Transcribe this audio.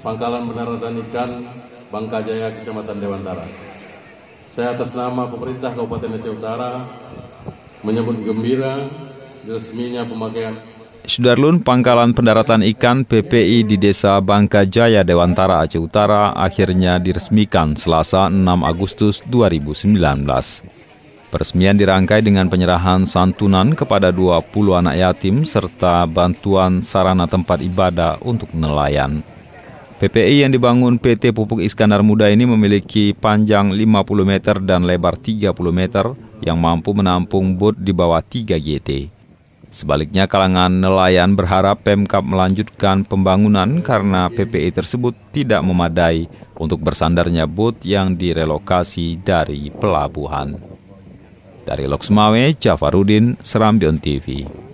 Pangkalan dan Ikan, Bangka Jaya, Kecamatan Dewantara. Saya atas nama pemerintah Kabupaten Aceh Utara menyambut gembira resminya pemakaian Sudarlun Pangkalan Pendaratan Ikan PPI di Desa Bangka Jaya Dewantara Aceh Utara akhirnya diresmikan Selasa 6 Agustus 2019. Peresmian dirangkai dengan penyerahan santunan kepada 20 anak yatim serta bantuan sarana tempat ibadah untuk nelayan. PPI yang dibangun PT Pupuk Iskandar Muda ini memiliki panjang 50 meter dan lebar 30 meter yang mampu menampung bot di bawah 3 GT. Sebaliknya kalangan nelayan berharap Pemkap melanjutkan pembangunan karena PPI tersebut tidak memadai untuk bersandarnya bot yang direlokasi dari pelabuhan. Dari Loksmawe, Jafarudin, Serambion TV.